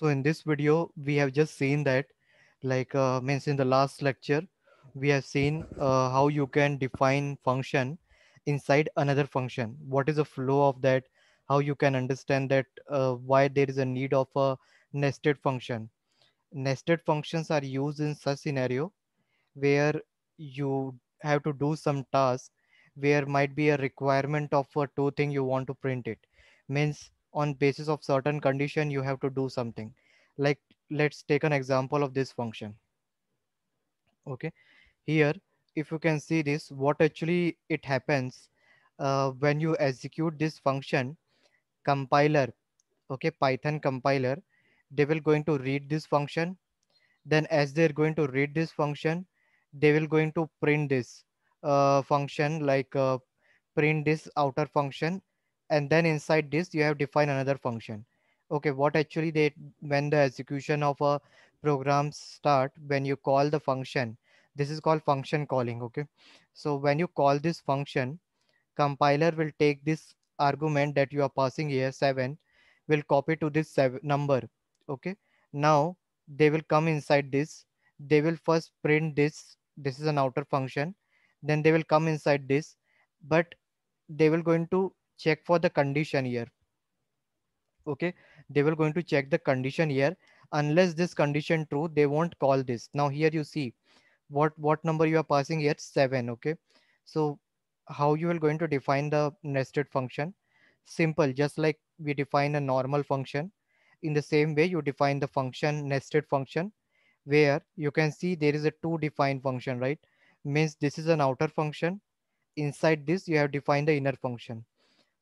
So in this video, we have just seen that like uh, means in the last lecture, we have seen uh, how you can define function inside another function. What is the flow of that? How you can understand that uh, why there is a need of a nested function. Nested functions are used in such scenario where you have to do some task where might be a requirement of a two thing you want to print it means on basis of certain condition, you have to do something. Like let's take an example of this function. Okay, here, if you can see this, what actually it happens uh, when you execute this function, compiler, okay, Python compiler, they will going to read this function. Then as they're going to read this function, they will going to print this uh, function like uh, print this outer function and then inside this you have defined another function okay what actually they when the execution of a program start when you call the function this is called function calling okay so when you call this function compiler will take this argument that you are passing here 7 will copy to this seven, number okay now they will come inside this they will first print this this is an outer function then they will come inside this but they will going to check for the condition here okay they were going to check the condition here unless this condition true they won't call this now here you see what what number you are passing here seven okay so how you are going to define the nested function simple just like we define a normal function in the same way you define the function nested function where you can see there is a two defined function right means this is an outer function inside this you have defined the inner function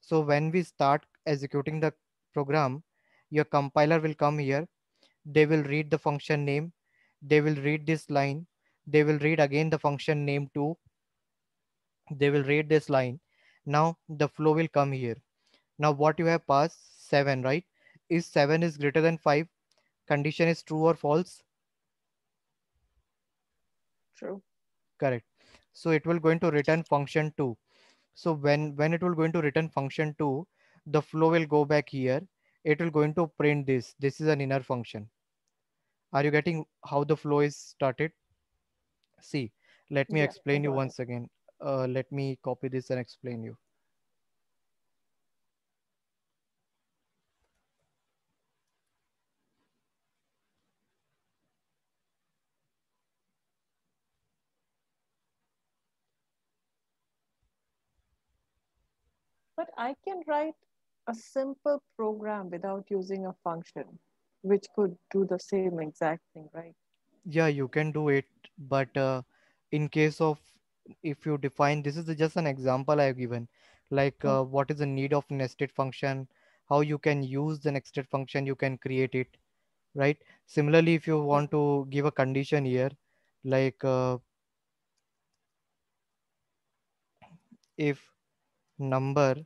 so when we start executing the program, your compiler will come here. They will read the function name. They will read this line. They will read again the function name too. They will read this line. Now the flow will come here. Now what you have passed seven, right? If seven is greater than five, condition is true or false? True. Correct. So it will going to return function two. So when, when it will going to return function two, the flow will go back here. It will going to print this. This is an inner function. Are you getting how the flow is started? See, let me yeah, explain you once again. Uh, let me copy this and explain you. I can write a simple program without using a function, which could do the same exact thing, right? Yeah, you can do it. But uh, in case of if you define this is just an example I have given, like mm-hmm. what is the need of nested function, how you can use the nested function, you can create it, right? Similarly, if you want to give a condition here, like uh, if number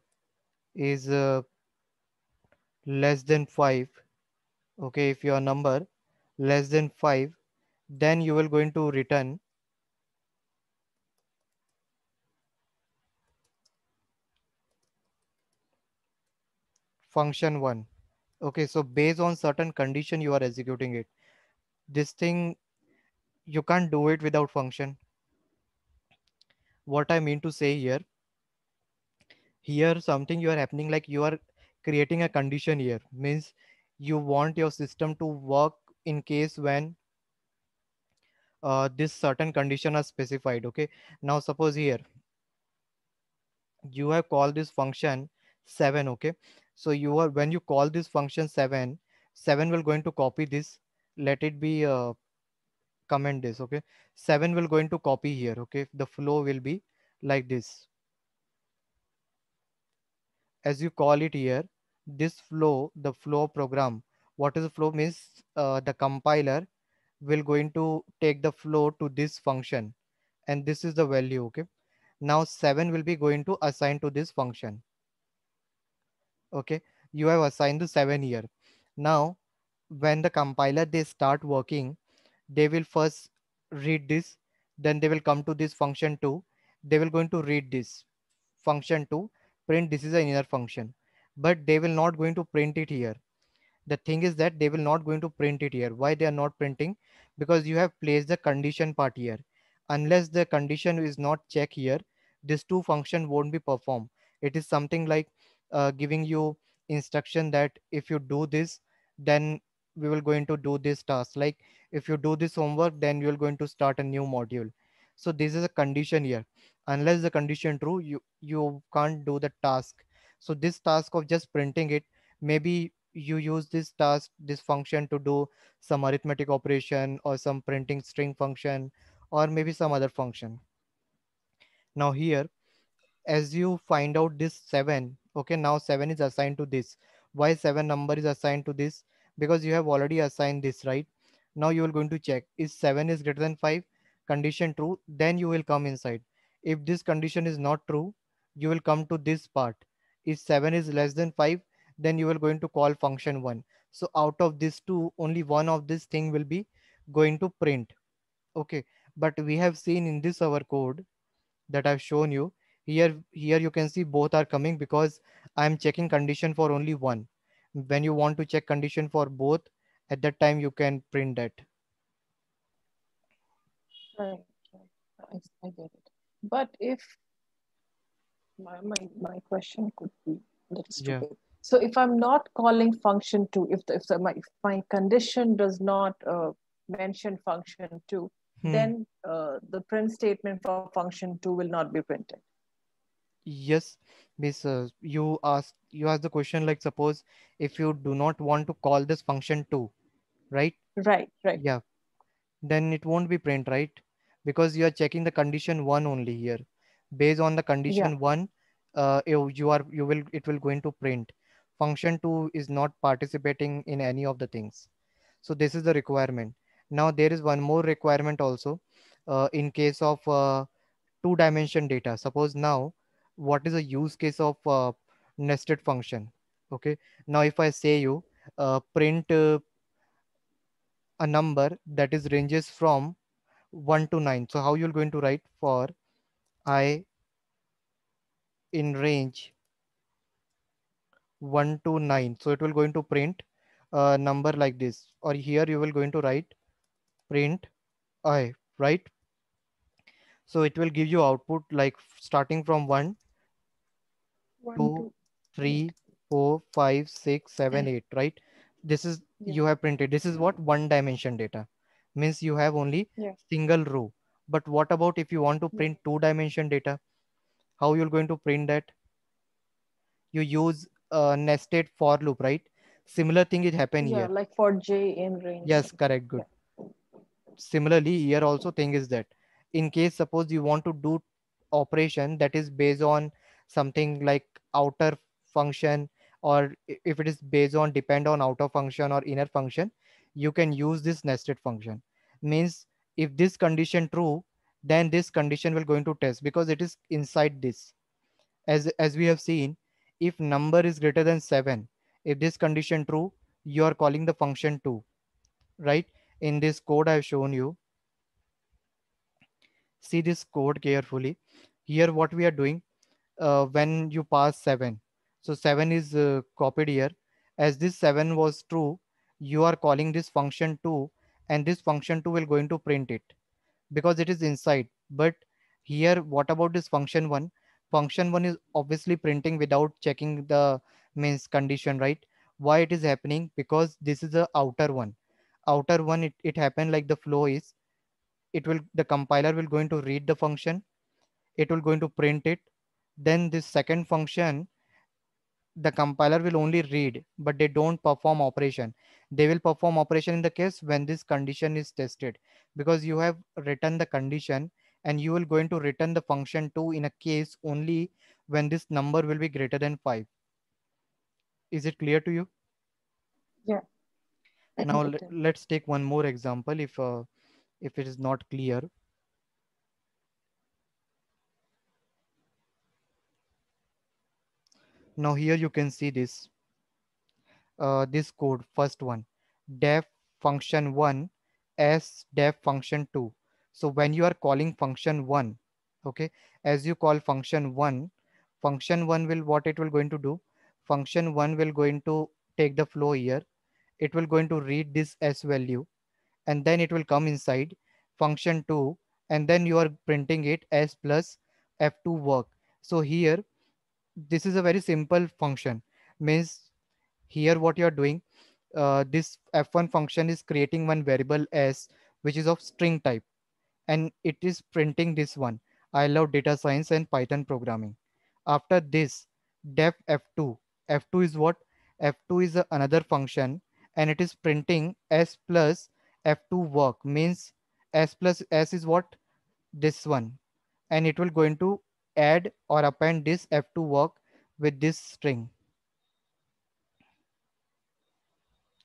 is uh, less than 5 okay if your number less than 5 then you will going to return function 1 okay so based on certain condition you are executing it this thing you can't do it without function what i mean to say here here something you are happening like you are creating a condition here means you want your system to work in case when uh, this certain condition are specified okay now suppose here you have called this function 7 okay so you are when you call this function 7 7 will going to copy this let it be uh, comment this okay 7 will going to copy here okay the flow will be like this as you call it here, this flow, the flow program, what is flow means uh, the compiler will going to take the flow to this function and this is the value. Okay. Now seven will be going to assign to this function. Okay. You have assigned the seven here. Now, when the compiler, they start working, they will first read this, then they will come to this function two. They will going to read this function two print this is an inner function but they will not going to print it here the thing is that they will not going to print it here why they are not printing because you have placed the condition part here unless the condition is not checked here this two function won't be performed it is something like uh, giving you instruction that if you do this then we will going to do this task like if you do this homework then you are going to start a new module so this is a condition here unless the condition true you you can't do the task so this task of just printing it maybe you use this task this function to do some arithmetic operation or some printing string function or maybe some other function now here as you find out this 7 okay now 7 is assigned to this why 7 number is assigned to this because you have already assigned this right now you are going to check is 7 is greater than 5 condition true then you will come inside if this condition is not true, you will come to this part. If 7 is less than 5, then you are going to call function 1. So out of these two, only one of this thing will be going to print. Okay, but we have seen in this our code that I've shown you, here here you can see both are coming because i'm checking condition for only one when you want to check condition for both at that time you can print that right. I get it but if my, my, my question could be that's yeah. Stupid. so if i'm not calling function 2 if the, if, the, my, if my condition does not uh, mention function 2 hmm. then uh, the print statement for function 2 will not be printed yes miss uh, you asked you asked the question like suppose if you do not want to call this function 2 right right right yeah then it won't be print right because you are checking the condition one only here based on the condition yeah. one uh, you, you are you will it will go into print function two is not participating in any of the things so this is the requirement now there is one more requirement also uh, in case of uh, two dimension data suppose now what is a use case of uh, nested function okay now if i say you uh, print uh, a number that is ranges from 1 to 9. So how you're going to write for i in range 1 to 9. So it will going to print a number like this or here you will going to write print i, right? So it will give you output like starting from 1, one 2, 3, 4, 5, 6, 7, 8, right? This is, yeah. you have printed. This is what one dimension data means you have only yeah. single row but what about if you want to print two dimension data how you're going to print that you use a nested for loop right similar thing is happening yeah, here like for j in range yes correct good yeah. similarly here also thing is that in case suppose you want to do operation that is based on something like outer function or if it is based on depend on outer function or inner function you can use this nested function means if this condition true then this condition will going to test because it is inside this as as we have seen if number is greater than 7 if this condition true you are calling the function 2 right in this code i've shown you see this code carefully here what we are doing uh, when you pass 7 so 7 is uh, copied here as this 7 was true you are calling this function 2 and this function 2 will going to print it because it is inside but here what about this function 1 function 1 is obviously printing without checking the means condition right why it is happening because this is the outer one outer one it, it happened like the flow is it will the compiler will going to read the function it will going to print it then this second function the compiler will only read, but they don't perform operation. They will perform operation in the case when this condition is tested because you have written the condition and you will going to return the function to in a case only when this number will be greater than five. Is it clear to you? Yeah. I now let's take one more example if uh, if it is not clear. Now here you can see this, uh, this code, first one, def function one as def function two. So when you are calling function one, okay, as you call function one, function one will, what it will going to do, function one will going to take the flow here. It will going to read this s value and then it will come inside function two and then you are printing it as plus F2 work. So here this is a very simple function means here what you're doing uh, this f1 function is creating one variable s which is of string type and it is printing this one i love data science and python programming after this def f2 f2 is what f2 is another function and it is printing s plus f2 work means s plus s is what this one and it will go into add or append this F2 work with this string.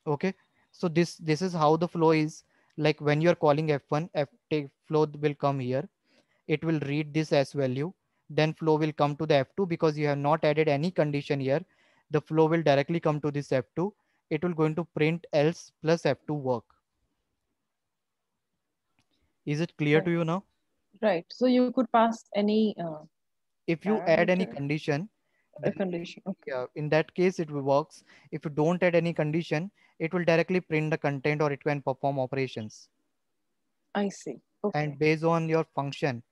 Okay, so this, this is how the flow is like when you're calling F1, F take flow will come here. It will read this as value. Then flow will come to the F2 because you have not added any condition here. The flow will directly come to this F2. It will going to print else plus F2 work. Is it clear right. to you now? Right. So you could pass any uh, if you Parameter. add any condition the condition okay. yeah, in that case it works if you don't add any condition it will directly print the content or it can perform operations i see okay. and based on your function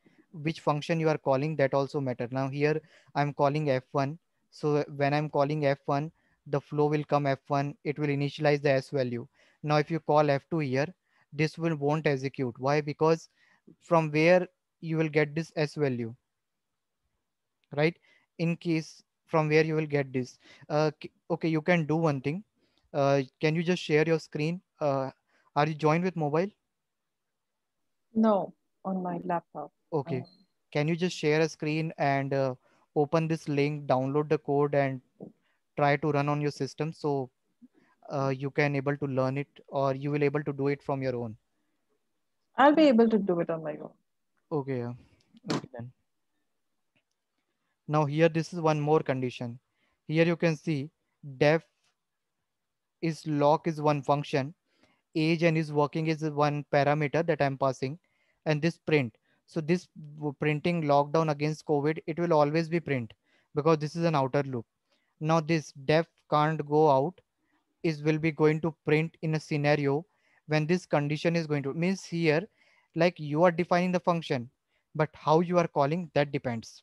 which function you are calling that also matter now here i'm calling f1 so when i'm calling f1 the flow will come f1 it will initialize the s value now if you call f2 here this will won't execute why because from where you will get this s value right? In case from where you will get this. Uh, okay, you can do one thing. Uh, can you just share your screen? Uh, are you joined with mobile? No, on my laptop. Okay. Um, can you just share a screen and uh, open this link, download the code and try to run on your system so uh, you can able to learn it or you will able to do it from your own? I'll be able to do it on my own. Okay. Okay then. Now here, this is one more condition. Here you can see def is lock is one function. Age and is working is one parameter that I'm passing and this print. So this printing lockdown against COVID, it will always be print because this is an outer loop. Now this def can't go out is will be going to print in a scenario when this condition is going to means here like you are defining the function, but how you are calling that depends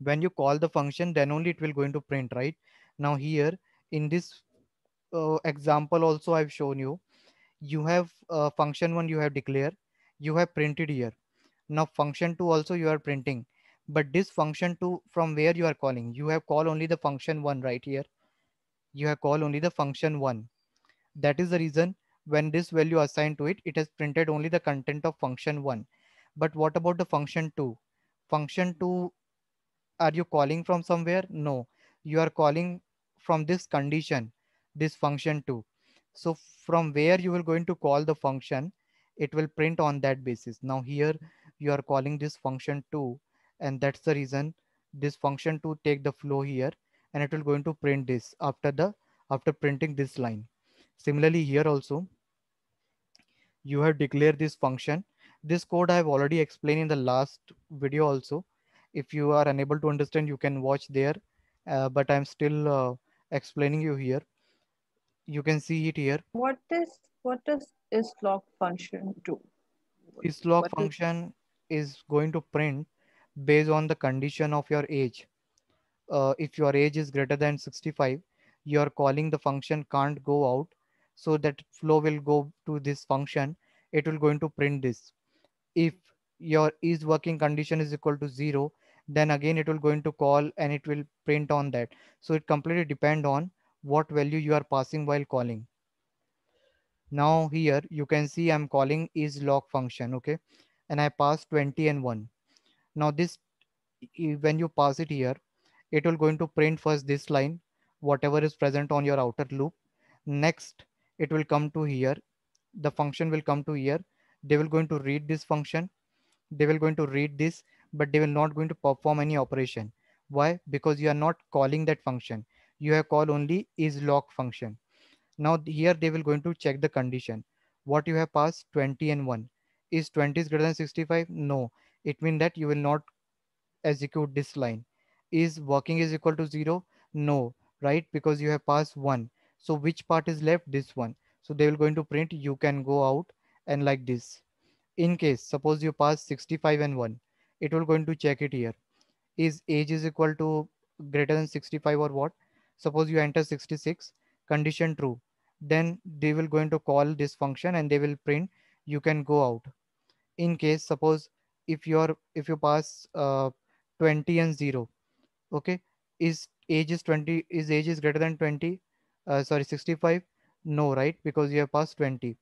when you call the function then only it will going to print right now here in this uh, example also i've shown you you have uh, function one you have declare you have printed here now function two also you are printing but this function two from where you are calling you have call only the function one right here you have call only the function one that is the reason when this value assigned to it it has printed only the content of function one but what about the function two function two are you calling from somewhere? No, you are calling from this condition, this function too. So from where you will going to call the function, it will print on that basis. Now here you are calling this function too, and that's the reason this function to take the flow here and it will going to print this after the after printing this line. Similarly here also, you have declared this function. This code I've already explained in the last video also if you are unable to understand you can watch there uh, but i'm still uh, explaining you here you can see it here what is what does log function do islog what function is... is going to print based on the condition of your age uh, if your age is greater than 65 you're calling the function can't go out so that flow will go to this function it will going to print this if your is working condition is equal to zero then again it will going to call and it will print on that. So it completely depend on what value you are passing while calling. Now here you can see I'm calling is log function. Okay. And I pass 20 and one. Now this, when you pass it here, it will going to print first this line, whatever is present on your outer loop. Next, it will come to here. The function will come to here. They will going to read this function. They will going to read this but they will not going to perform any operation. Why? Because you are not calling that function. You have called only is log function. Now here they will going to check the condition. What you have passed 20 and 1. Is 20 is greater than 65? No. It means that you will not execute this line. Is working is equal to 0? No. Right? Because you have passed 1. So which part is left? This one. So they will going to print you can go out and like this. In case suppose you pass 65 and 1 it will going to check it here is age is equal to greater than 65 or what suppose you enter 66 condition true then they will going to call this function and they will print you can go out in case suppose if you're if you pass uh, 20 and 0 okay is age is 20 is age is greater than 20 uh, sorry 65 no right because you have passed 20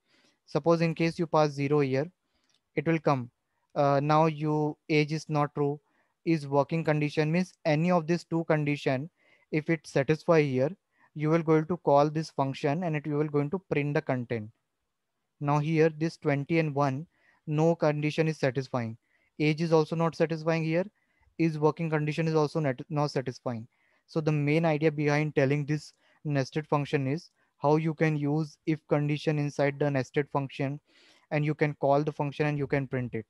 suppose in case you pass 0 here it will come uh, now you age is not true is working condition means any of these two condition if it satisfy here you will going to call this function and it you will going to print the content now here this 20 and 1 no condition is satisfying age is also not satisfying here is working condition is also not, not satisfying so the main idea behind telling this nested function is how you can use if condition inside the nested function and you can call the function and you can print it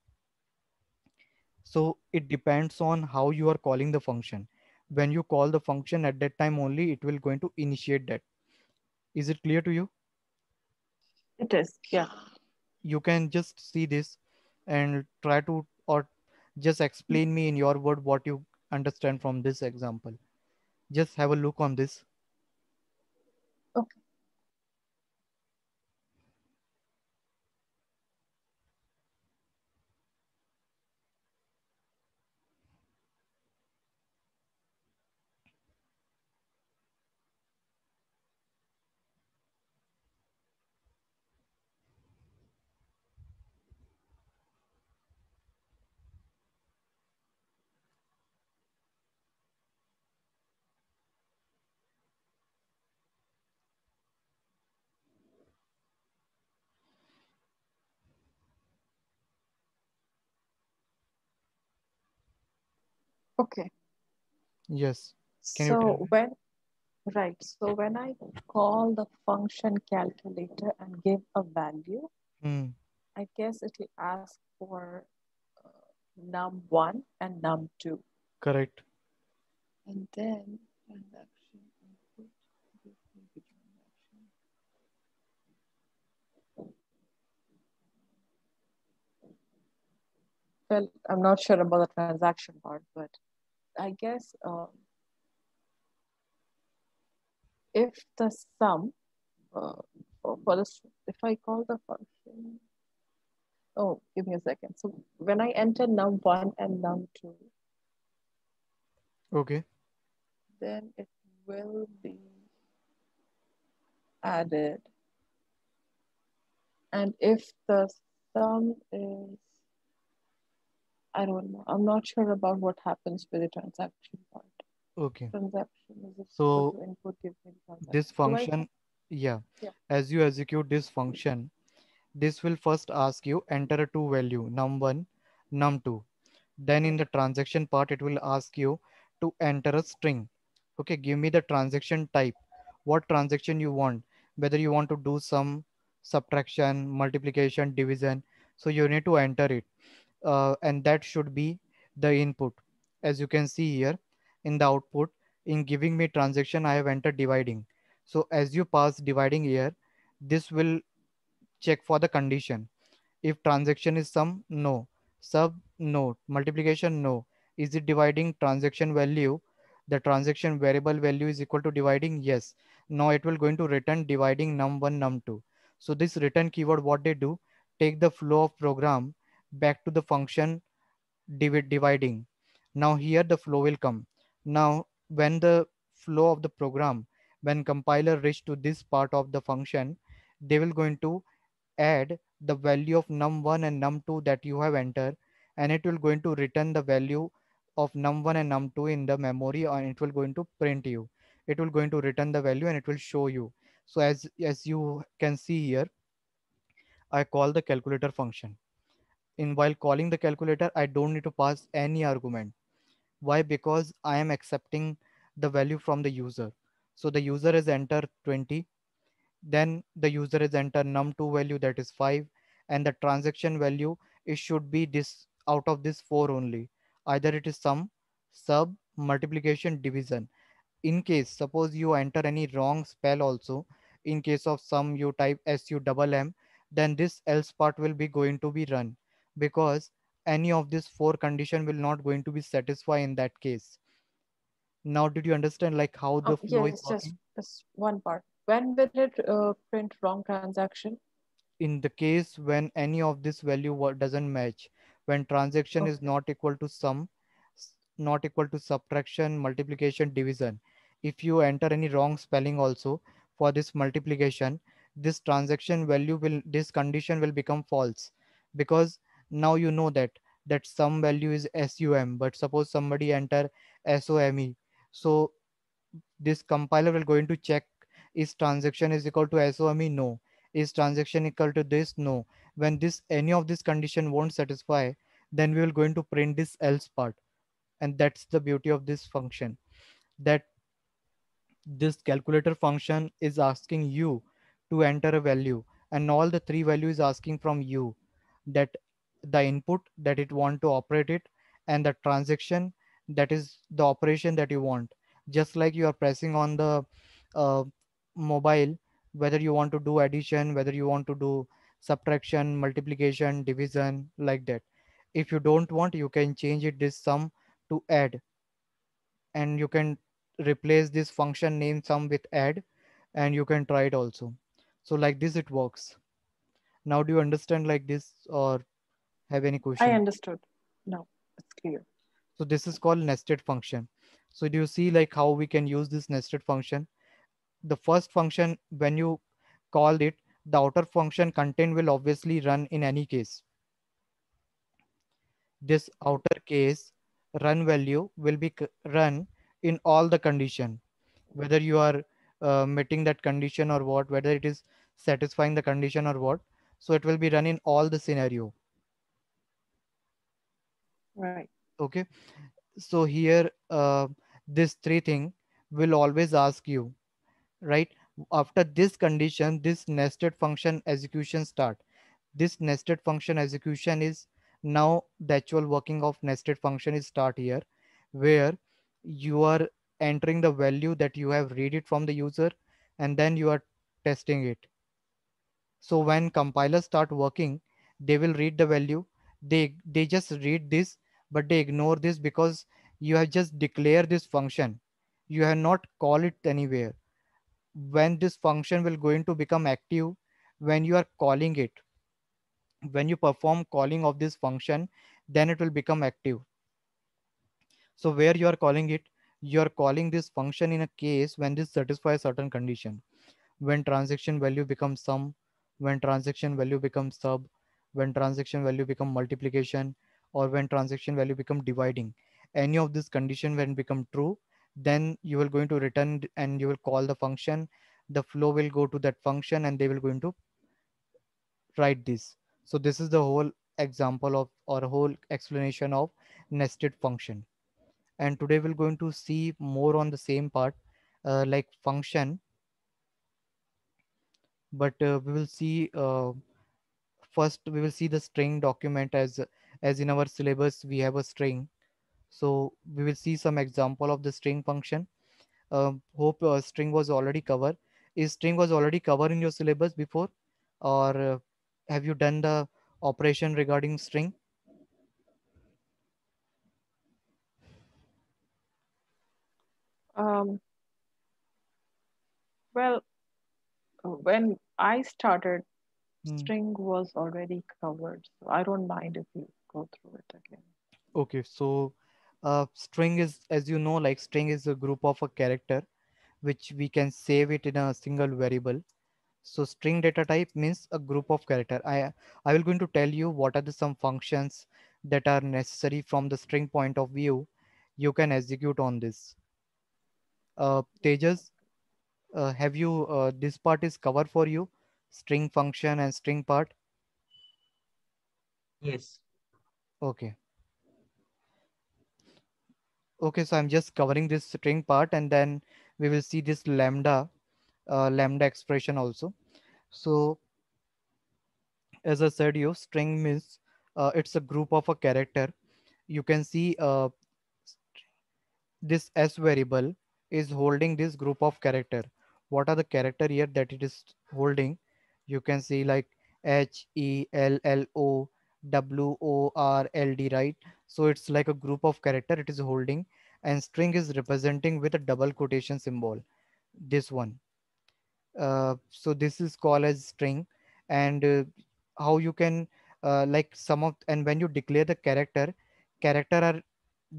so it depends on how you are calling the function. When you call the function at that time only, it will going to initiate that. Is it clear to you? It is, yeah. You can just see this and try to or just explain me in your word what you understand from this example. Just have a look on this. Okay. Yes. Can so when right, so when I call the function calculator and give a value, mm. I guess it will ask for uh, num1 and num2. Correct. And then transaction input Well, I'm not sure about the transaction part, but I guess um, if the sum uh, for, oh, for this, if I call the function, oh, give me a second. So when I enter num1 and num2, okay, then it will be added. And if the sum is I don't know. I'm not sure about what happens with the transaction part. Okay. Transaction is so input transaction. this function, yeah. yeah. As you execute this function, this will first ask you enter a two value num1, num2. Then in the transaction part, it will ask you to enter a string. Okay, give me the transaction type. What transaction you want? Whether you want to do some subtraction, multiplication, division. So you need to enter it uh, and that should be the input. As you can see here in the output, in giving me transaction, I have entered dividing. So as you pass dividing here, this will check for the condition. If transaction is sum, no. Sub, no. Multiplication, no. Is it dividing transaction value? The transaction variable value is equal to dividing, yes. Now it will going to return dividing num1, num2. So this return keyword, what they do, take the flow of program back to the function dividing. Now here the flow will come. Now when the flow of the program, when compiler reach to this part of the function, they will going to add the value of num1 and num2 that you have entered and it will going to return the value of num1 and num2 in the memory and it will going to print you it will going to return the value and it will show you so as as you can see here i call the calculator function in while calling the calculator, I don't need to pass any argument. Why? Because I am accepting the value from the user. So the user is enter 20, then the user is enter num2 value that is 5 and the transaction value it should be this out of this 4 only. Either it is sum, sub, multiplication, division. In case suppose you enter any wrong spell also, in case of sum you type su double m, then this else part will be going to be run because any of these four condition will not going to be satisfied in that case. Now, did you understand like how the oh, flow yes, is just, just one part. When will it uh, print wrong transaction? In the case when any of this value doesn't match, when transaction okay. is not equal to sum, not equal to subtraction, multiplication, division. If you enter any wrong spelling also for this multiplication, this transaction value will, this condition will become false because now you know that that some value is sum but suppose somebody enter some so this compiler will going to check is transaction is equal to some no is transaction equal to this no when this any of this condition won't satisfy then we will going to print this else part and that's the beauty of this function that this calculator function is asking you to enter a value and all the three values asking from you that the input that it want to operate it and the transaction that is the operation that you want just like you are pressing on the uh, mobile whether you want to do addition whether you want to do subtraction multiplication division like that if you don't want you can change it this sum to add and you can replace this function name sum with add and you can try it also so like this it works now do you understand like this or have any question? I understood. No, it's clear. So this is called nested function. So do you see like how we can use this nested function? The first function, when you called it, the outer function content will obviously run in any case. This outer case run value will be run in all the condition, whether you are uh, meeting that condition or what, whether it is satisfying the condition or what. So it will be run in all the scenario. Right. Okay. So here, uh, this three thing will always ask you, right? After this condition, this nested function execution start. This nested function execution is now the actual working of nested function is start here, where you are entering the value that you have read it from the user and then you are testing it. So when compilers start working, they will read the value. They, they just read this but they ignore this because you have just declared this function you have not called it anywhere when this function will going to become active when you are calling it when you perform calling of this function then it will become active so where you are calling it you are calling this function in a case when this satisfies certain condition when transaction value becomes sum when transaction value becomes sub when transaction value becomes multiplication or when transaction value become dividing any of this condition when become true then you will going to return and you will call the function the flow will go to that function and they will going to write this so this is the whole example of or whole explanation of nested function and today we're going to see more on the same part uh, like function but uh, we will see uh, first we will see the string document as as in our syllabus we have a string so we will see some example of the string function uh, hope uh, string was already covered is string was already covered in your syllabus before or uh, have you done the operation regarding string um, well when i started hmm. string was already covered so i don't mind if you go through it again. Okay, so uh, string is, as you know, like string is a group of a character, which we can save it in a single variable. So string data type means a group of character. I I will going to tell you what are the some functions that are necessary from the string point of view. You can execute on this. Uh, Tejas, uh, have you uh, this part is covered for you, string function and string part. Yes. Okay. Okay, so I'm just covering this string part and then we will see this lambda, uh, lambda expression also. So as I said, you string means uh, it's a group of a character. You can see uh, this S variable is holding this group of character. What are the character here that it is holding? You can see like H, E, L, L, O, W O R L D, right? So it's like a group of character it is holding and string is representing with a double quotation symbol, this one. Uh, so this is called as string and uh, how you can uh, like some of and when you declare the character character are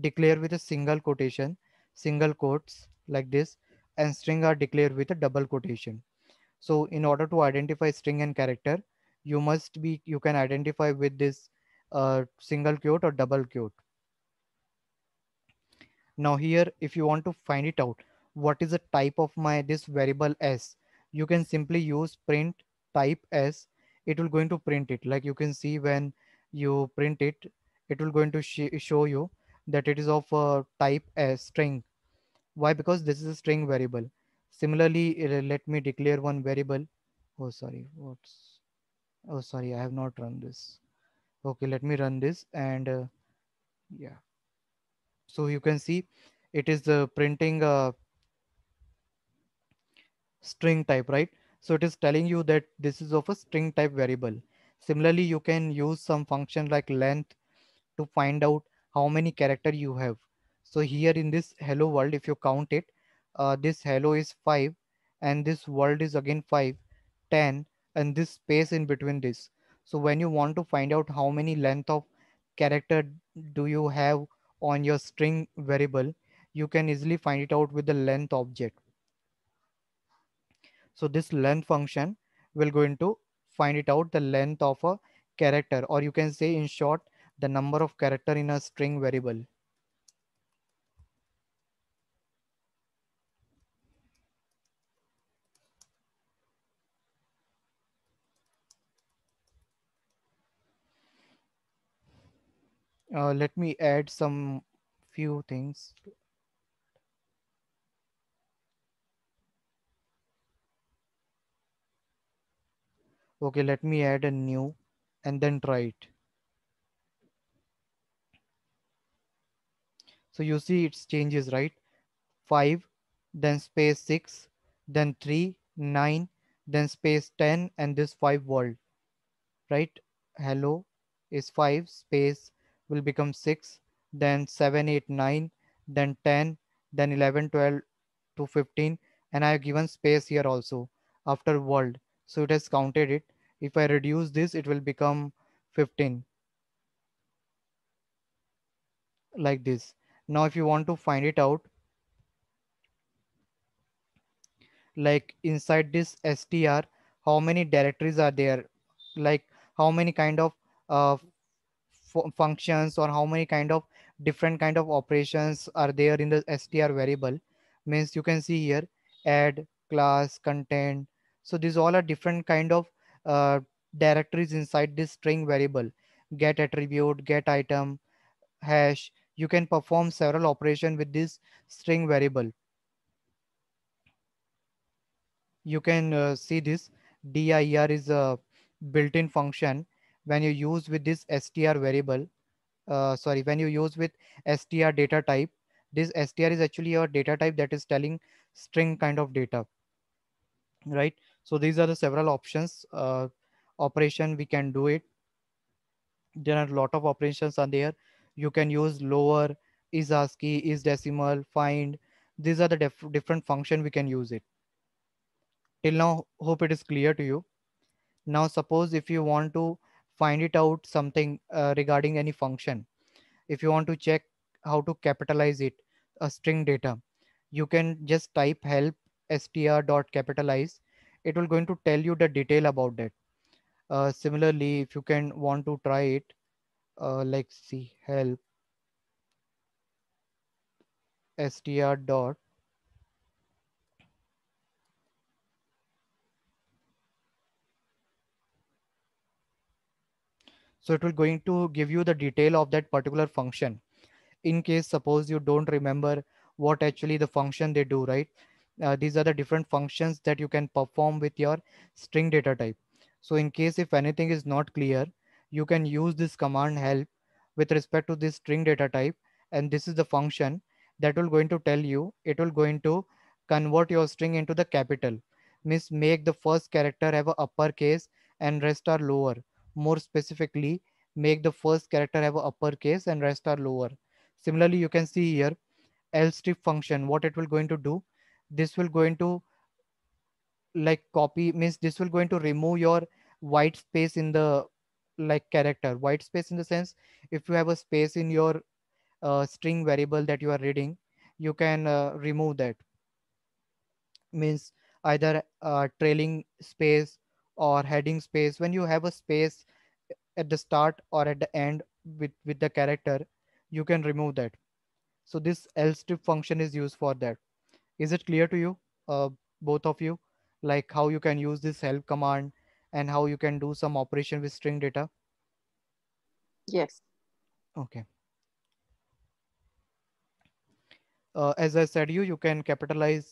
declared with a single quotation single quotes like this and string are declared with a double quotation so in order to identify string and character you must be you can identify with this uh, single quote or double quote now here if you want to find it out what is the type of my this variable s you can simply use print type s it will going to print it like you can see when you print it it will going to sh show you that it is of uh, type a string why because this is a string variable similarly uh, let me declare one variable oh sorry what's oh sorry i have not run this okay let me run this and uh, yeah so you can see it is the printing a uh, string type right so it is telling you that this is of a string type variable similarly you can use some function like length to find out how many character you have so here in this hello world if you count it uh, this hello is 5 and this world is again 5 10 and this space in between this. So when you want to find out how many length of character do you have on your string variable, you can easily find it out with the length object. So this length function will go into find it out the length of a character or you can say in short the number of character in a string variable. uh, let me add some few things okay let me add a new and then try it so you see it changes right 5 then space 6 then 3 9 then space 10 and this 5 world right hello is 5 space will become 6, then 7, 8, 9, then 10, then 11, 12 to 15. And I have given space here also after world. So it has counted it. If I reduce this, it will become 15 like this. Now, if you want to find it out, like inside this str, how many directories are there? Like how many kind of uh, functions or how many kind of different kind of operations are there in the str variable means you can see here add class content so these all are different kind of uh, directories inside this string variable get attribute get item hash you can perform several operation with this string variable you can uh, see this dir is a built-in function when you use with this str variable uh, sorry when you use with str data type this str is actually a data type that is telling string kind of data right so these are the several options uh, operation we can do it there are a lot of operations on there you can use lower is ASCII, is decimal, find. These are the different function we can use it. Till now, hope it is clear to you. Now, suppose if you want to find it out something uh, regarding any function if you want to check how to capitalize it a string data you can just type help str dot capitalize it will going to tell you the detail about that uh, similarly if you can want to try it uh, let's see help str dot So it will going to give you the detail of that particular function. In case, suppose you don't remember what actually the function they do, right? Uh, these are the different functions that you can perform with your string data type. So in case if anything is not clear, you can use this command help with respect to this string data type. And this is the function that will going to tell you, it will going to convert your string into the capital. Means make the first character have a uppercase and rest are lower more specifically make the first character have uppercase and rest are lower. Similarly, you can see here else strip function, what it will going to do. This will going to like copy means this will going to remove your white space in the like character white space in the sense if you have a space in your uh, string variable that you are reading you can uh, remove that means either uh, trailing space or heading space when you have a space at the start or at the end with with the character you can remove that so this else strip function is used for that is it clear to you uh, both of you like how you can use this help command and how you can do some operation with string data yes okay uh, as i said you you can capitalize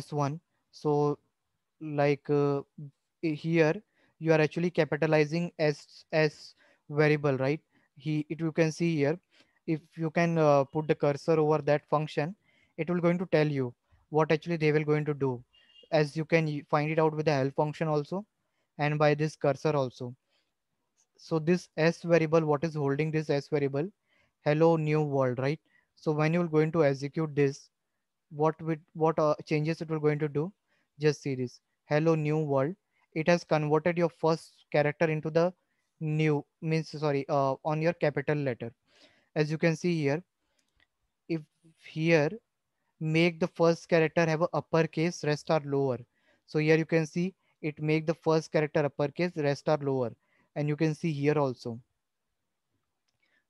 s1 so like uh, here you are actually capitalizing s s variable right he it you can see here if you can uh, put the cursor over that function it will going to tell you what actually they will going to do as you can find it out with the help function also and by this cursor also so this s variable what is holding this s variable hello new world right so when you're going to execute this what with what uh, changes it will going to do just see this hello new world it has converted your first character into the new means sorry uh, on your capital letter as you can see here if here make the first character have a uppercase rest are lower so here you can see it make the first character uppercase rest are lower and you can see here also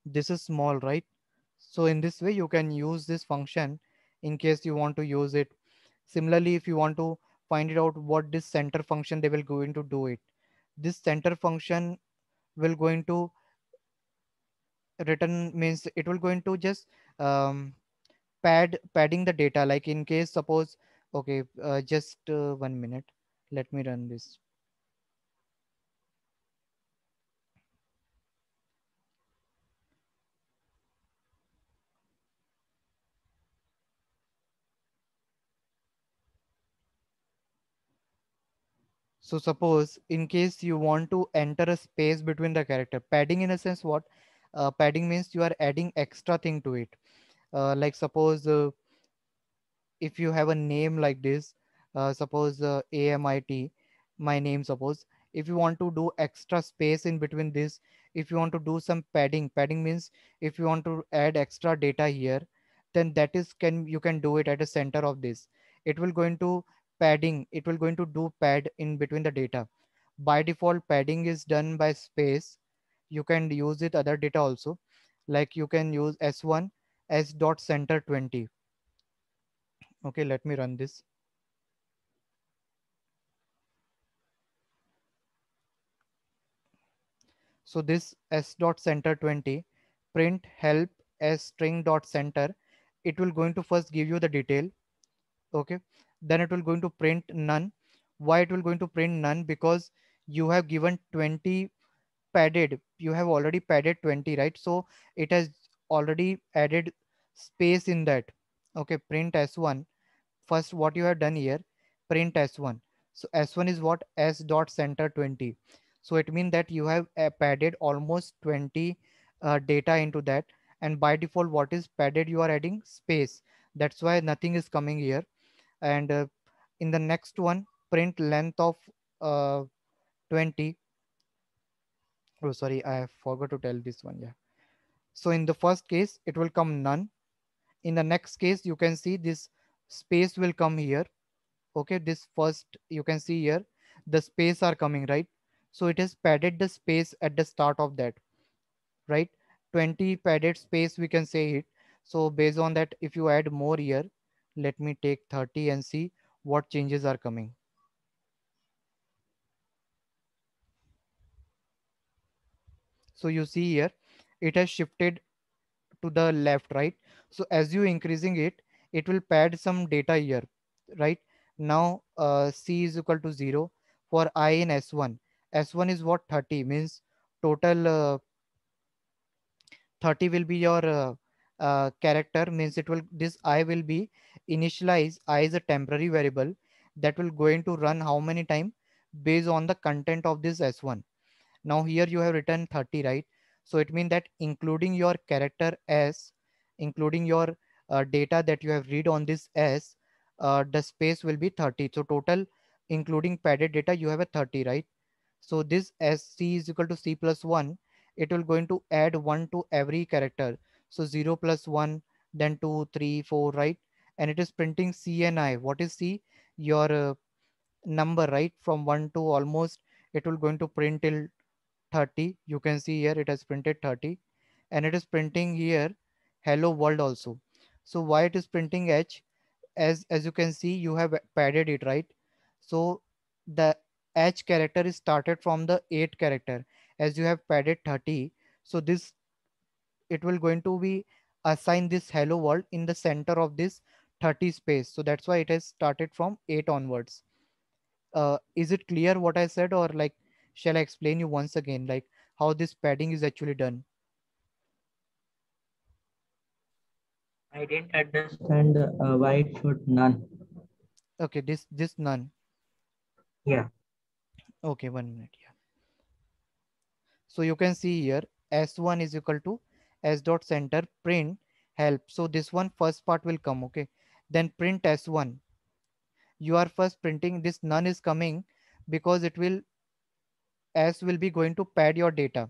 this is small right so in this way you can use this function in case you want to use it similarly if you want to find it out what this center function they will going to do it. This center function will going to return means it will going to just um, pad padding the data like in case suppose okay uh, just uh, one minute let me run this So suppose in case you want to enter a space between the character, padding in a sense what? Uh, padding means you are adding extra thing to it. Uh, like suppose uh, if you have a name like this, uh, suppose uh, AMIT, my name suppose, if you want to do extra space in between this, if you want to do some padding, padding means if you want to add extra data here, then that is can you can do it at the center of this. It will going to padding, it will going to do pad in between the data. By default, padding is done by space. You can use it other data also. Like you can use S1 dot center 20. Okay, let me run this. So this s dot center 20 print help as string dot center. It will going to first give you the detail. Okay then it will going to print none. Why it will going to print none? Because you have given 20 padded. You have already padded 20, right? So it has already added space in that. Okay, print S1. First, what you have done here, print S1. So S1 is what? S dot center 20. So it means that you have uh, padded almost 20 uh, data into that. And by default, what is padded you are adding? Space. That's why nothing is coming here and uh, in the next one print length of uh, 20 oh sorry i forgot to tell this one yeah so in the first case it will come none in the next case you can see this space will come here okay this first you can see here the space are coming right so it has padded the space at the start of that right 20 padded space we can say it so based on that if you add more here let me take 30 and see what changes are coming. So you see here, it has shifted to the left, right? So as you increasing it, it will pad some data here, right? Now uh, C is equal to zero for I in S1. S1 is what 30 means total uh, 30 will be your uh, uh, character means it will this i will be initialized i is a temporary variable that will going to run how many time based on the content of this s1 now here you have written 30 right so it means that including your character s including your uh, data that you have read on this s uh, the space will be 30 so total including padded data you have a 30 right so this sc is equal to c plus 1 it will going to add 1 to every character so 0 plus 1, then 2, 3, 4, right? And it is printing cni. What is C? Your uh, number, right? From 1 to almost, it will going to print till 30. You can see here it has printed 30. And it is printing here, hello world also. So why it is printing H? As, as you can see, you have padded it, right? So the H character is started from the 8 character as you have padded 30. So this it will going to be assign this hello world in the center of this 30 space. So that's why it has started from 8 onwards. Uh, is it clear what I said or like shall I explain you once again like how this padding is actually done? I didn't understand uh, why it should none. Okay, this this none. Yeah. Okay, one minute. Yeah. So you can see here S1 is equal to s dot center print help. So this one first part will come. Okay. Then print s1. You are first printing this none is coming because it will s will be going to pad your data.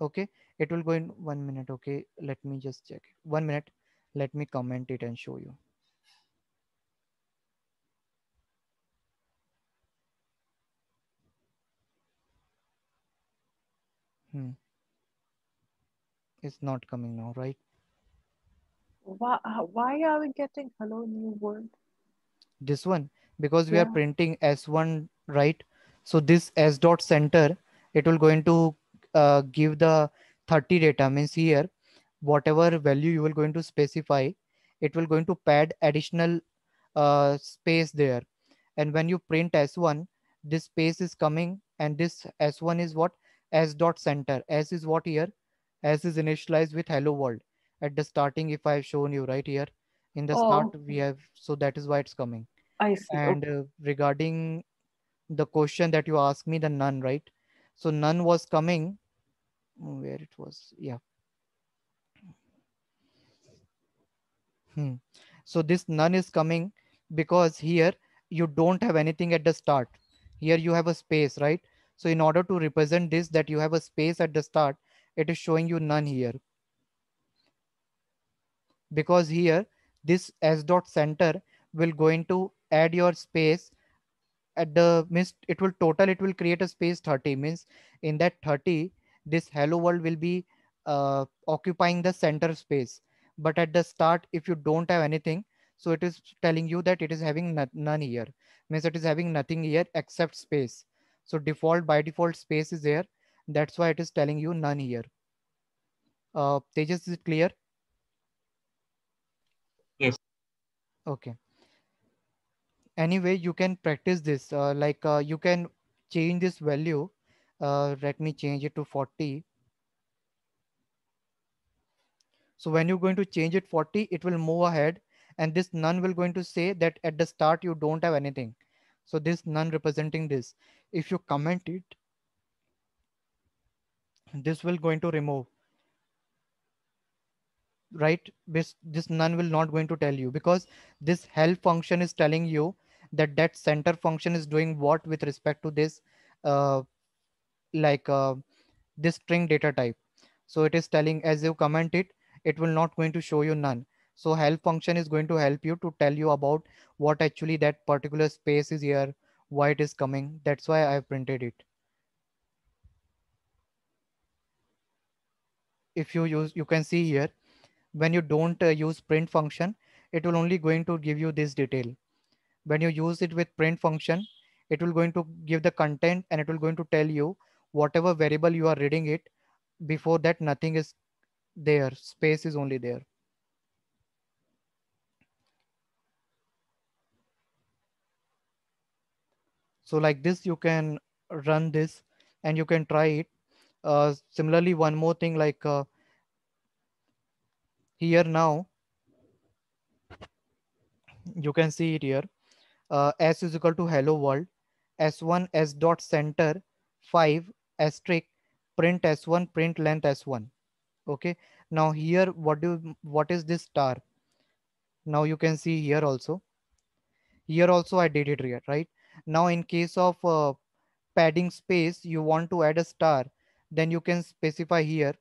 Okay. It will go in one minute. Okay. Let me just check. One minute. Let me comment it and show you. Hmm is not coming now, right? Why, uh, why are we getting hello new world? This one, because we are printing S1, right? So this S dot center, it will going to uh, give the 30 data means here, whatever value you will going to specify, it will going to pad additional uh, space there. And when you print S1, this space is coming and this S1 is what? S dot center. S is what here? as is initialized with hello world at the starting if i have shown you right here in the oh. start we have so that is why it's coming i see and uh, regarding the question that you asked me the none right so none was coming hmm, where it was yeah hmm. so this none is coming because here you don't have anything at the start here you have a space right so in order to represent this that you have a space at the start it is showing you none here because here this s dot center will going to add your space at the means it will total it will create a space 30 means in that 30 this hello world will be uh, occupying the center space but at the start if you don't have anything so it is telling you that it is having none here means it is having nothing here except space so default by default space is there that's why it is telling you none here. Uh, Tejas, is it clear? Yes. Okay. Anyway, you can practice this. Uh, like uh, you can change this value. Uh, let me change it to 40. So when you're going to change it 40, it will move ahead and this none will going to say that at the start you don't have anything. So this none representing this. If you comment it, this will going to remove right this this none will not going to tell you because this help function is telling you that that center function is doing what with respect to this uh, like uh, this string data type so it is telling as you comment it it will not going to show you none so help function is going to help you to tell you about what actually that particular space is here why it is coming that's why i printed it if you use, you can see here, when you don't uh, use print function, it will only going to give you this detail. When you use it with print function, it will going to give the content and it will going to tell you whatever variable you are reading it before that nothing is there space is only there so like this you can run this and you can try it uh, similarly one more thing like uh, here now you can see it here uh, s is equal to hello world s1 s dot center 5 asterisk print s1 print length s1 okay now here what do what is this star now you can see here also here also i did it here right now in case of uh, padding space you want to add a star then you can specify here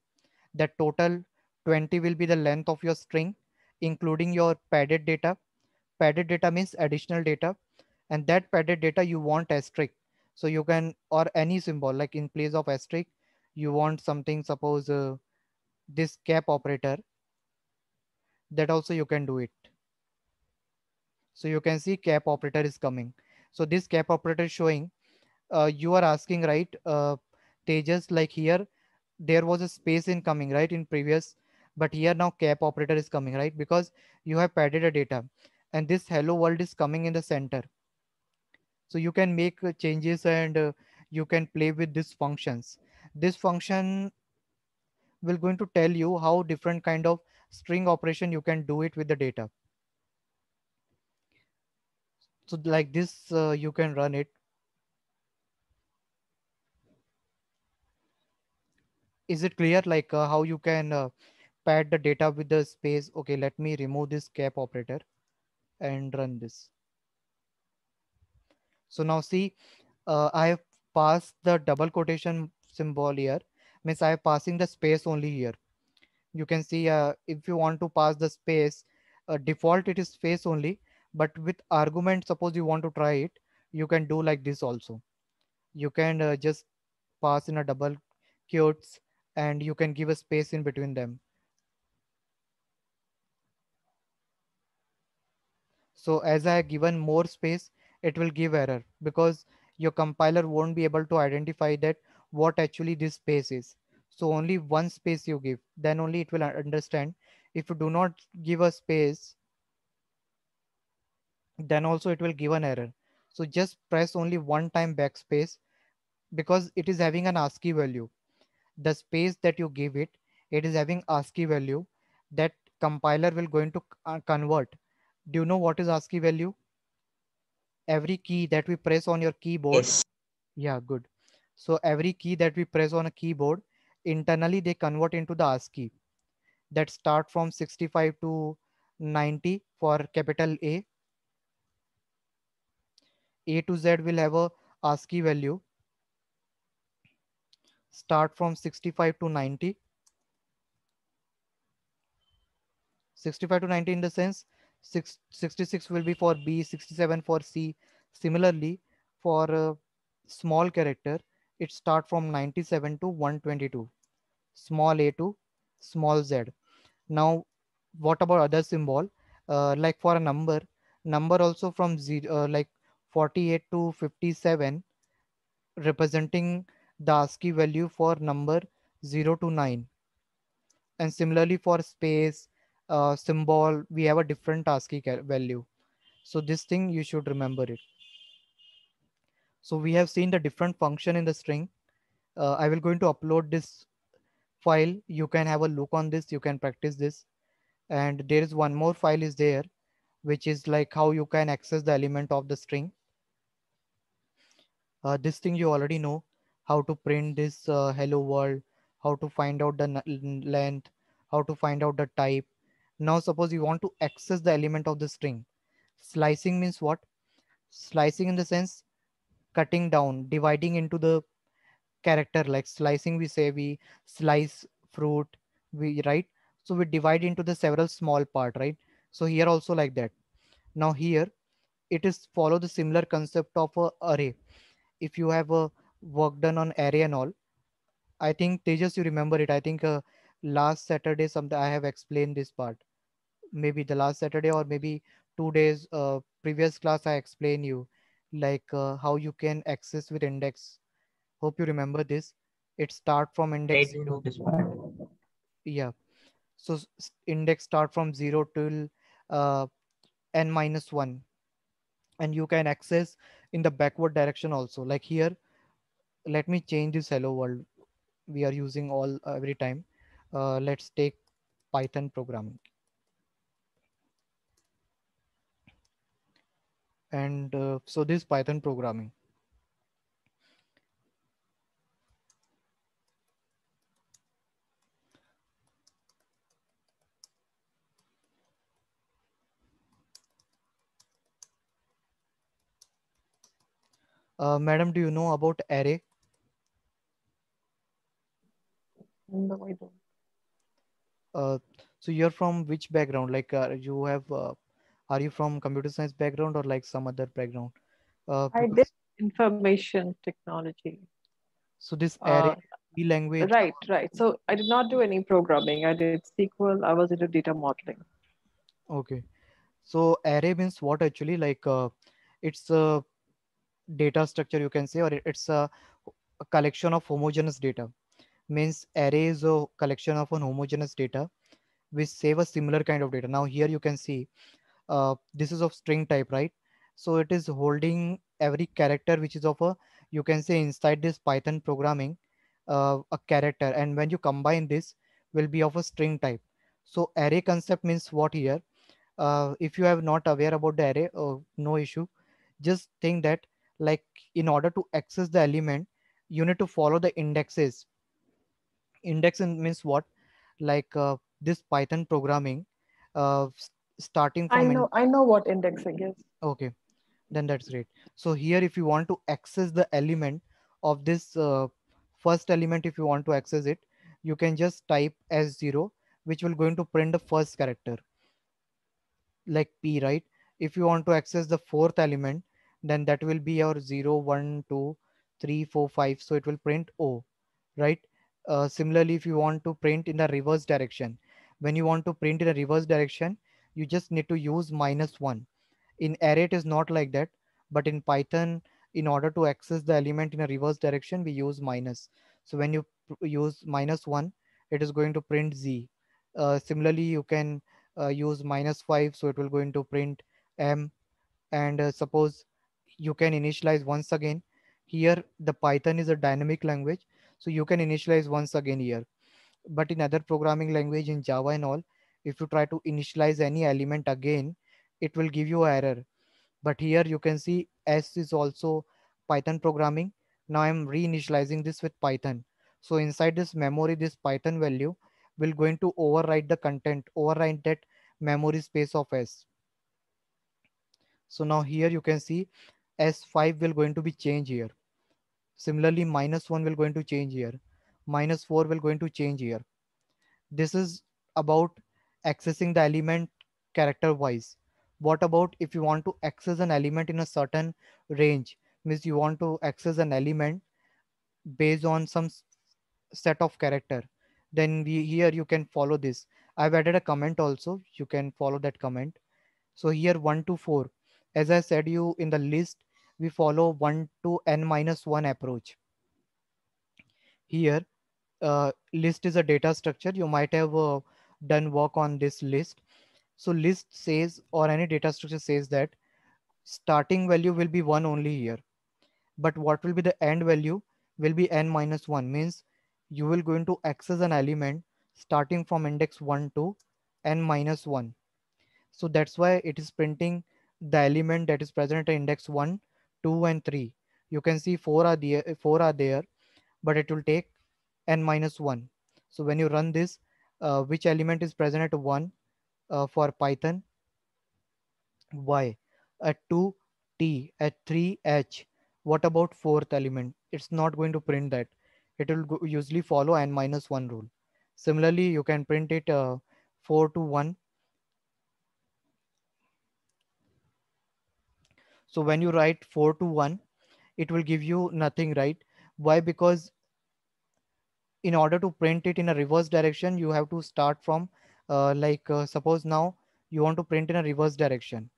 that total 20 will be the length of your string, including your padded data. Padded data means additional data and that padded data you want asterisk. So you can, or any symbol like in place of asterisk, you want something, suppose uh, this cap operator, that also you can do it. So you can see cap operator is coming. So this cap operator is showing, uh, you are asking, right? Uh, tejas like here there was a space in coming right in previous but here now cap operator is coming right because you have padded a data and this hello world is coming in the center so you can make uh, changes and uh, you can play with these functions this function will going to tell you how different kind of string operation you can do it with the data so like this uh, you can run it is it clear like uh, how you can uh, pad the data with the space okay let me remove this cap operator and run this so now see uh, i have passed the double quotation symbol here means i am passing the space only here you can see uh, if you want to pass the space uh, default it is space only but with argument suppose you want to try it you can do like this also you can uh, just pass in a double quotes and you can give a space in between them. So as I have given more space, it will give error because your compiler won't be able to identify that what actually this space is. So only one space you give, then only it will understand. If you do not give a space, then also it will give an error. So just press only one time backspace because it is having an ASCII value the space that you give it, it is having ASCII value that compiler will going to uh, convert. Do you know what is ASCII value? Every key that we press on your keyboard. Yes. Yeah, good. So every key that we press on a keyboard, internally they convert into the ASCII that start from 65 to 90 for capital A. A to Z will have a ASCII value start from 65 to 90. 65 to 90 in the sense six, 66 will be for B, 67 for C. Similarly, for small character, it start from 97 to 122, small a to small z. Now, what about other symbol? Uh, like for a number, number also from zero, uh, like 48 to 57, representing the ASCII value for number 0 to 9. And similarly for space, uh, symbol, we have a different ASCII value. So this thing you should remember it. So we have seen the different function in the string. Uh, I will going to upload this file. You can have a look on this. You can practice this. And there is one more file is there, which is like how you can access the element of the string. Uh, this thing you already know how to print this uh, hello world, how to find out the length, how to find out the type. Now, suppose you want to access the element of the string. Slicing means what? Slicing in the sense cutting down, dividing into the character like slicing. We say we slice fruit, we right? So we divide into the several small part, right? So here also like that. Now here it is follow the similar concept of a array. If you have a work done on array and all i think tejas you remember it i think uh, last saturday something i have explained this part maybe the last saturday or maybe two days uh, previous class i explain you like uh, how you can access with index hope you remember this it start from index yeah so index start from 0 till uh, n minus 1 and you can access in the backward direction also like here let me change this hello world we are using all uh, every time. Uh, let's take Python programming. And uh, so this Python programming. Uh, madam, do you know about array? No, uh, so you're from which background? Like uh, you have, uh, are you from computer science background or like some other background? Uh, I did information technology. So this uh, array language. Right, right. So I did not do any programming. I did SQL. I was into data modeling. Okay, so array means what actually? Like uh, it's a data structure you can say, or it's a, a collection of homogeneous data means array is a collection of an homogeneous data which save a similar kind of data. Now here you can see uh, this is of string type, right? So it is holding every character which is of a, you can say inside this Python programming, uh, a character. And when you combine this will be of a string type. So array concept means what here? Uh, if you have not aware about the array, oh, no issue. Just think that like in order to access the element, you need to follow the indexes Index means what like uh, this python programming uh, starting from i know i know what indexing is okay then that's great so here if you want to access the element of this uh, first element if you want to access it you can just type s0 which will going to print the first character like p right if you want to access the fourth element then that will be your 0 1 2 3 4 5 so it will print o right uh, similarly if you want to print in the reverse direction when you want to print in a reverse direction you just need to use minus one in array it is not like that but in python in order to access the element in a reverse direction we use minus so when you use minus one it is going to print z uh, similarly you can uh, use minus five so it will go into print m and uh, suppose you can initialize once again here the python is a dynamic language so you can initialize once again here. But in other programming language in Java and all, if you try to initialize any element again, it will give you error. But here you can see S is also Python programming. Now I'm reinitializing this with Python. So inside this memory, this Python value will going to overwrite the content, overwrite that memory space of S. So now here you can see S5 will going to be changed here. Similarly, minus 1 will going to change here. Minus 4 will going to change here. This is about accessing the element character wise. What about if you want to access an element in a certain range? Means you want to access an element based on some set of character. Then we, here you can follow this. I've added a comment also. You can follow that comment. So here 1 to 4. As I said you in the list, we follow 1 to n minus 1 approach. Here, uh, list is a data structure. You might have uh, done work on this list. So list says or any data structure says that starting value will be 1 only here. But what will be the end value will be n minus 1 means you will going to access an element starting from index 1 to n minus 1. So that's why it is printing the element that is present at index 1 2 and 3 you can see 4 are there 4 are there but it will take n minus 1 so when you run this uh, which element is present at 1 uh, for python y at 2 t at 3 h what about fourth element it's not going to print that it will go, usually follow n minus 1 rule similarly you can print it uh, 4 to 1 So when you write 4 to 1, it will give you nothing, right? Why? Because in order to print it in a reverse direction, you have to start from uh, like uh, suppose now you want to print in a reverse direction.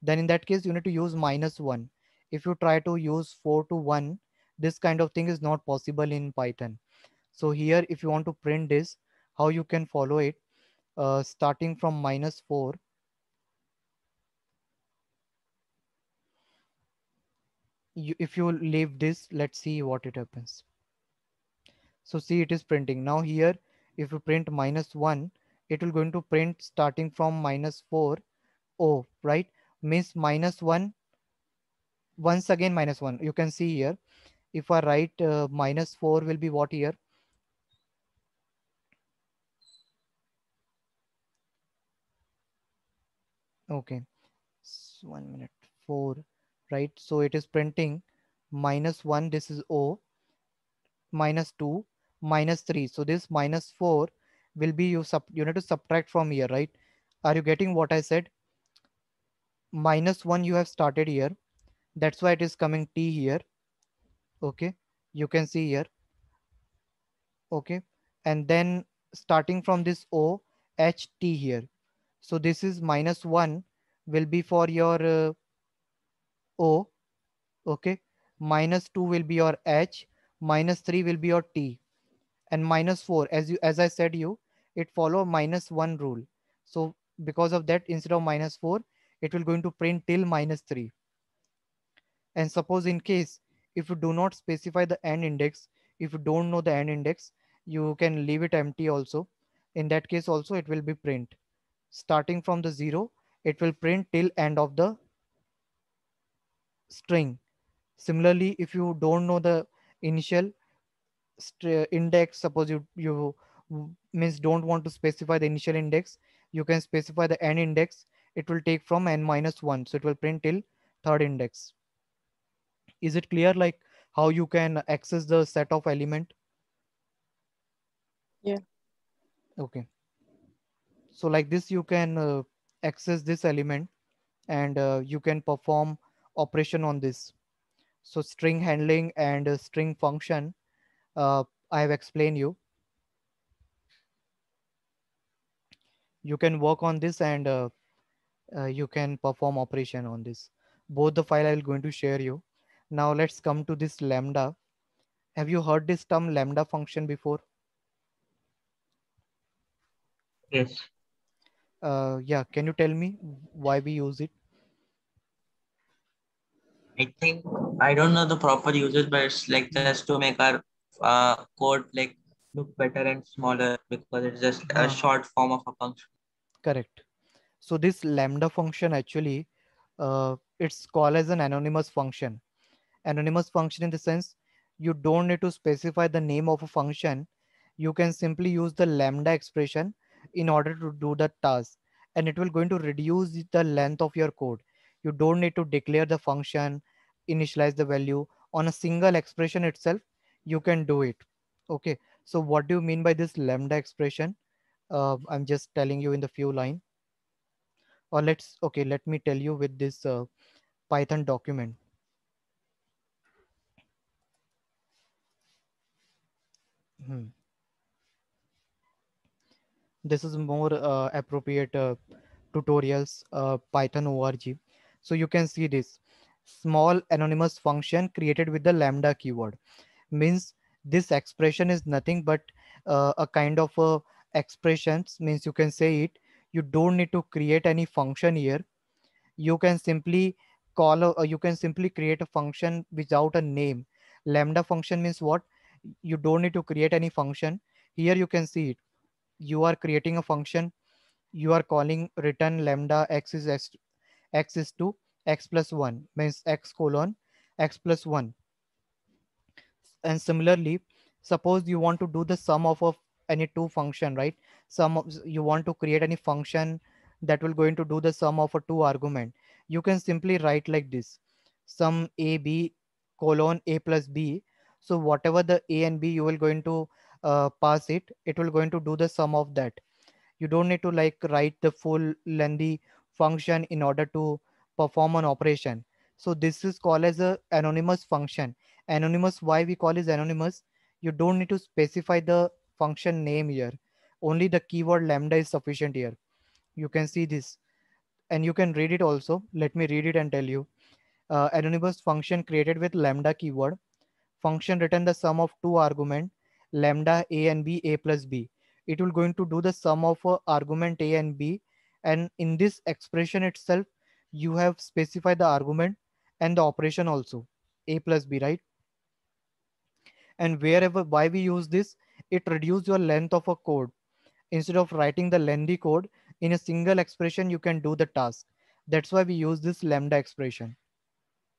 Then in that case, you need to use minus 1. If you try to use 4 to 1, this kind of thing is not possible in Python. So here, if you want to print this, how you can follow it, uh, starting from minus 4, you, if you leave this, let's see what it happens. So see it is printing. Now here, if you print minus one, it will going to print starting from minus four. Oh, right? Means minus one, once again minus one. You can see here, if I write uh, minus four will be what here? Okay, one minute, four right? So it is printing minus one, this is O, minus two, minus three. So this minus four will be you sub you need to subtract from here, right? Are you getting what I said? Minus one you have started here. That's why it is coming T here. Okay. You can see here. Okay. And then starting from this O, H, T here. So this is minus one will be for your uh, O, okay, minus 2 will be your H, minus 3 will be your T, and minus 4, as, you, as I said you, it follow minus 1 rule. So because of that, instead of minus 4, it will going to print till minus 3. And suppose in case, if you do not specify the end index, if you don't know the end index, you can leave it empty also. In that case also, it will be print. Starting from the 0, it will print till end of the string. Similarly, if you don't know the initial index, suppose you, you means don't want to specify the initial index, you can specify the n index. It will take from n minus one. So it will print till third index. Is it clear like how you can access the set of element? Yeah. Okay. So like this, you can uh, access this element and uh, you can perform operation on this. So string handling and string function, uh, I have explained you. You can work on this and uh, uh, you can perform operation on this. Both the file I will going to share you. Now let's come to this lambda. Have you heard this term lambda function before? Yes. Uh, yeah, can you tell me why we use it? I think I don't know the proper usage, but it's like just to make our uh, code like look better and smaller because it's just a uh-huh. short form of a function. Correct. So this lambda function actually uh, it's called as an anonymous function. Anonymous function in the sense you don't need to specify the name of a function. You can simply use the lambda expression in order to do the task and it will going to reduce the length of your code you don't need to declare the function, initialize the value on a single expression itself. You can do it. Okay. So what do you mean by this lambda expression? Uh, I'm just telling you in the few line. Or let's, okay, let me tell you with this uh, Python document. Hmm. This is more uh, appropriate uh, tutorials, uh, Python org. So you can see this small anonymous function created with the lambda keyword means this expression is nothing but uh, a kind of a uh, expressions means you can say it you don't need to create any function here you can simply call a, you can simply create a function without a name lambda function means what you don't need to create any function here you can see it you are creating a function you are calling return lambda x is x is to x plus 1 means x colon x plus 1. And similarly, suppose you want to do the sum of, of any two function, right? Sum of, you want to create any function that will going to do the sum of a two argument. You can simply write like this, sum ab colon a plus b. So whatever the a and b you will going to uh, pass it, it will going to do the sum of that. You don't need to like write the full lengthy function in order to perform an operation. So this is called as a anonymous function. Anonymous, why we call is anonymous? You don't need to specify the function name here. Only the keyword lambda is sufficient here. You can see this and you can read it also. Let me read it and tell you. Uh, anonymous function created with lambda keyword. Function return the sum of two argument lambda a and b a plus b. It will going to do the sum of uh, argument a and b and in this expression itself, you have specified the argument and the operation also, a plus b, right? And wherever, why we use this, it reduces your length of a code. Instead of writing the lengthy code, in a single expression, you can do the task. That's why we use this lambda expression.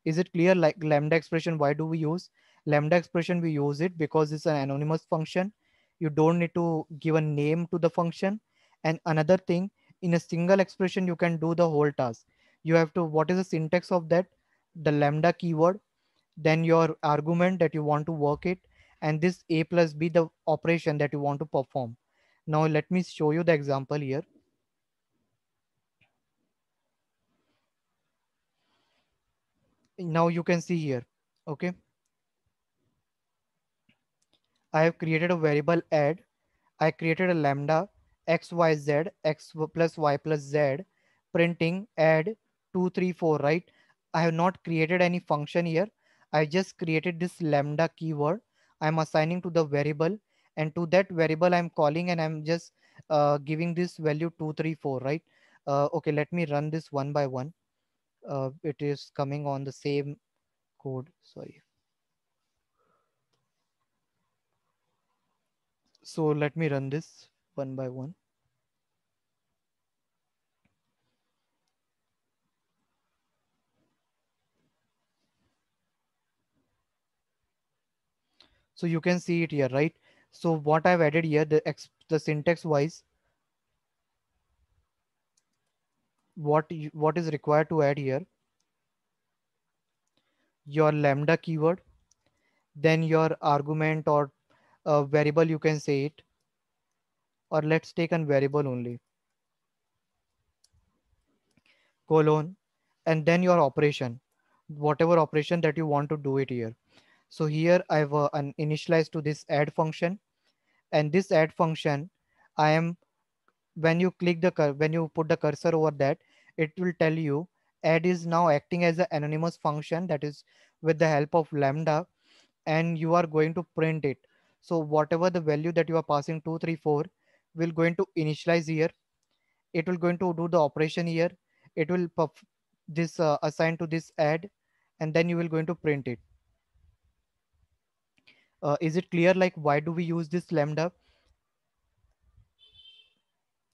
Is it clear like lambda expression? Why do we use lambda expression? We use it because it's an anonymous function. You don't need to give a name to the function. And another thing, in a single expression, you can do the whole task. You have to, what is the syntax of that? The lambda keyword, then your argument that you want to work it, and this a plus b, the operation that you want to perform. Now let me show you the example here. Now you can see here, okay? I have created a variable add. I created a lambda x, y, z, x plus y plus z, printing, add, 2, 3, 4, right? I have not created any function here. I just created this lambda keyword. I'm assigning to the variable and to that variable I'm calling and I'm just uh, giving this value 2, 3, 4, right? Uh, okay, let me run this one by one. Uh, it is coming on the same code, sorry. So let me run this one by one. So you can see it here, right? So what I've added here, the, the syntax wise, what, what is required to add here? Your Lambda keyword, then your argument or uh, variable, you can say it, or let's take a variable only colon and then your operation whatever operation that you want to do it here so here i've uh, an initialized to this add function and this add function i am when you click the when you put the cursor over that it will tell you add is now acting as an anonymous function that is with the help of lambda and you are going to print it so whatever the value that you are passing 234 will going to initialize here. It will going to do the operation here. It will this uh, assign to this add and then you will going to print it. Uh, is it clear like why do we use this lambda?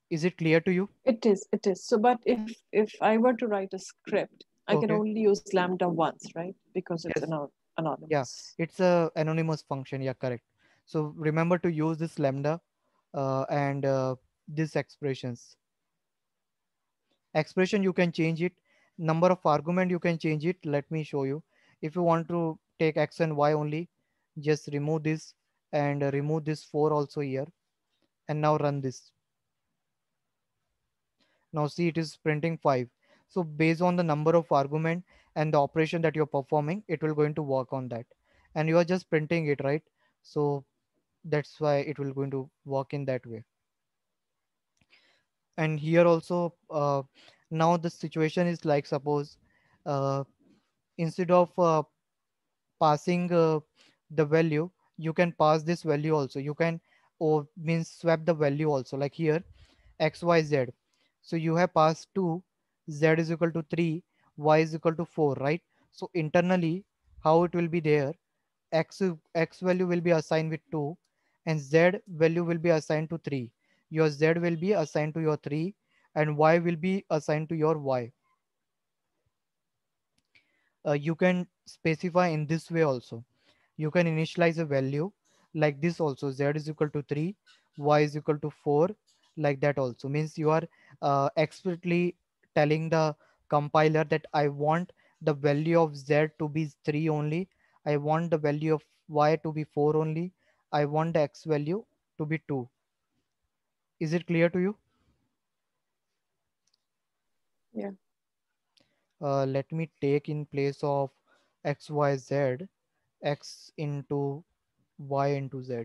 Is it clear to you? It is, it is. So, but if if I were to write a script, I okay. can only use lambda once, right? Because it's yes. an anonymous. Yeah, it's a anonymous function. Yeah, correct. So remember to use this lambda uh, and uh, these expressions. Expression you can change it. Number of argument you can change it. Let me show you. If you want to take x and y only, just remove this and remove this 4 also here and now run this now see it is printing 5 so based on the number of argument and the operation that you're performing it will going to work on that and you are just printing it right so that's why it will going to work in that way and here also uh, now the situation is like suppose uh, instead of uh, passing uh, the value you can pass this value also you can or oh, means swap the value also like here xyz so you have passed 2 z is equal to 3 y is equal to 4 right so internally how it will be there x x value will be assigned with 2 and z value will be assigned to 3 your z will be assigned to your 3 and y will be assigned to your y uh, you can specify in this way also you can initialize a value like this also z is equal to 3 y is equal to 4 like that also means you are uh, expertly telling the compiler that i want the value of z to be 3 only i want the value of y to be 4 only I want the X value to be two. Is it clear to you? Yeah. Uh, let me take in place of X, Y, Z, X into Y into Z.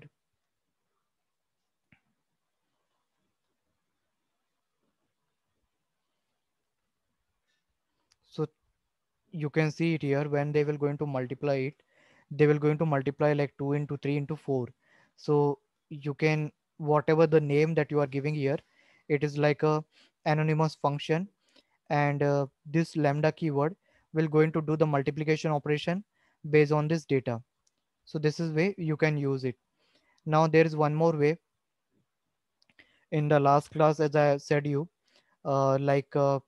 So you can see it here when they will going to multiply it, they will going to multiply like 2 into 3 into 4 so you can whatever the name that you are giving here it is like a anonymous function and uh, this lambda keyword will going to do the multiplication operation based on this data so this is way you can use it now there is one more way in the last class as i said you uh, like uh,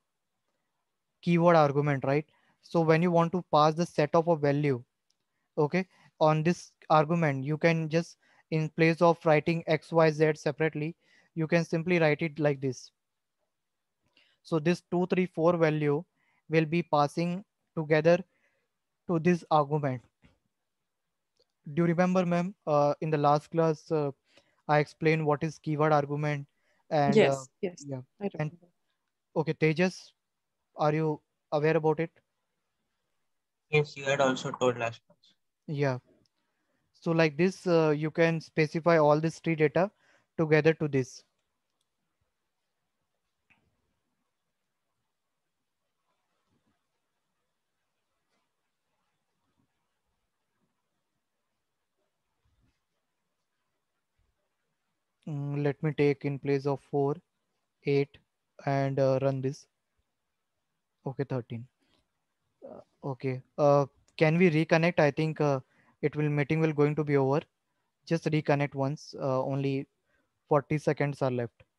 keyword argument right so when you want to pass the set of a value okay on this argument you can just in place of writing xyz separately you can simply write it like this so this 2 3 4 value will be passing together to this argument do you remember ma'am uh, in the last class uh, i explained what is keyword argument and yes uh, yes yeah remember. okay tejas are you aware about it yes you had also told last yeah. So like this, uh, you can specify all this tree data together to this. Mm, let me take in place of 4, 8 and uh, run this. Okay, 13. Uh, okay. Uh, can we reconnect? I think uh, it will meeting will going to be over. Just reconnect once. Uh, only 40 seconds are left.